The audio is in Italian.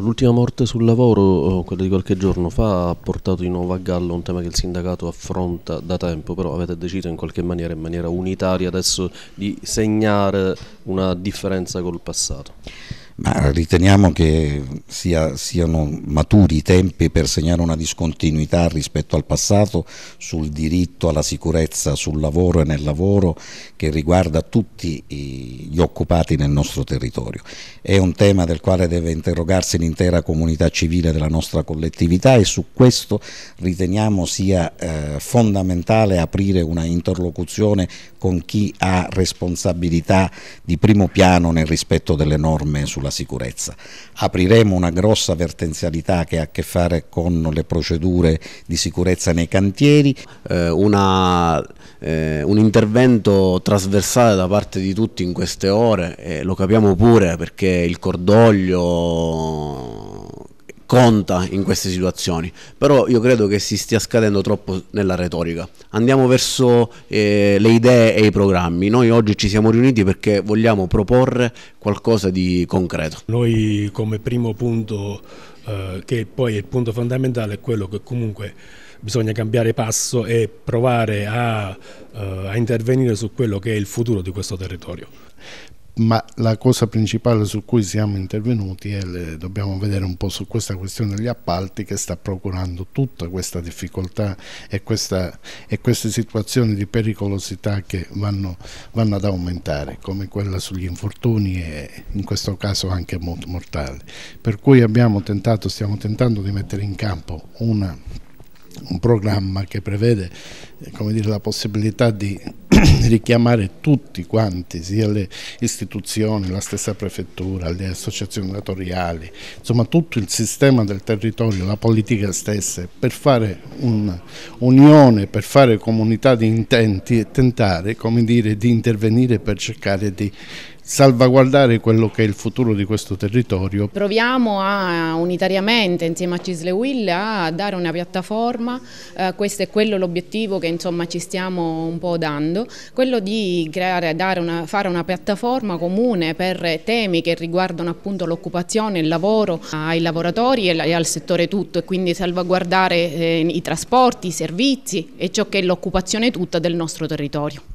L'ultima morte sul lavoro, oh, quella di qualche giorno fa, ha portato di nuovo a gallo un tema che il sindacato affronta da tempo, però avete deciso in qualche maniera, in maniera unitaria adesso, di segnare una differenza col passato ma riteniamo che sia, siano maturi i tempi per segnare una discontinuità rispetto al passato sul diritto alla sicurezza sul lavoro e nel lavoro che riguarda tutti gli occupati nel nostro territorio. È un tema del quale deve interrogarsi l'intera comunità civile della nostra collettività e su questo riteniamo sia eh, fondamentale aprire una interlocuzione con chi ha responsabilità di primo piano nel rispetto delle norme sul sulla sicurezza. Apriremo una grossa vertenzialità che ha a che fare con le procedure di sicurezza nei cantieri. Eh, una, eh, un intervento trasversale da parte di tutti in queste ore, eh, lo capiamo pure perché il cordoglio conta in queste situazioni, però io credo che si stia scadendo troppo nella retorica. Andiamo verso eh, le idee e i programmi. Noi oggi ci siamo riuniti perché vogliamo proporre qualcosa di concreto. Noi come primo punto, eh, che poi è il punto fondamentale, è quello che comunque bisogna cambiare passo e provare a, eh, a intervenire su quello che è il futuro di questo territorio ma la cosa principale su cui siamo intervenuti è le, dobbiamo vedere un po' su questa questione degli appalti che sta procurando tutta questa difficoltà e, questa, e queste situazioni di pericolosità che vanno, vanno, ad aumentare come quella sugli infortuni e in questo caso anche mortali per cui abbiamo tentato, stiamo tentando di mettere in campo una, un programma che prevede eh, dire, la possibilità di richiamare tutti quanti, sia le istituzioni, la stessa prefettura, le associazioni datoriali, insomma tutto il sistema del territorio, la politica stessa, per fare un'unione, per fare comunità di intenti e tentare, come dire, di intervenire per cercare di salvaguardare quello che è il futuro di questo territorio. Proviamo a, unitariamente insieme a Cisle Will a dare una piattaforma, eh, questo è quello l'obiettivo che insomma ci stiamo un po' dando, quello di creare, una, fare una piattaforma comune per temi che riguardano appunto l'occupazione, il lavoro ai lavoratori e, al settore tutto e quindi salvaguardare eh, i trasporti, i servizi e ciò che è l'occupazione tutta del nostro territorio.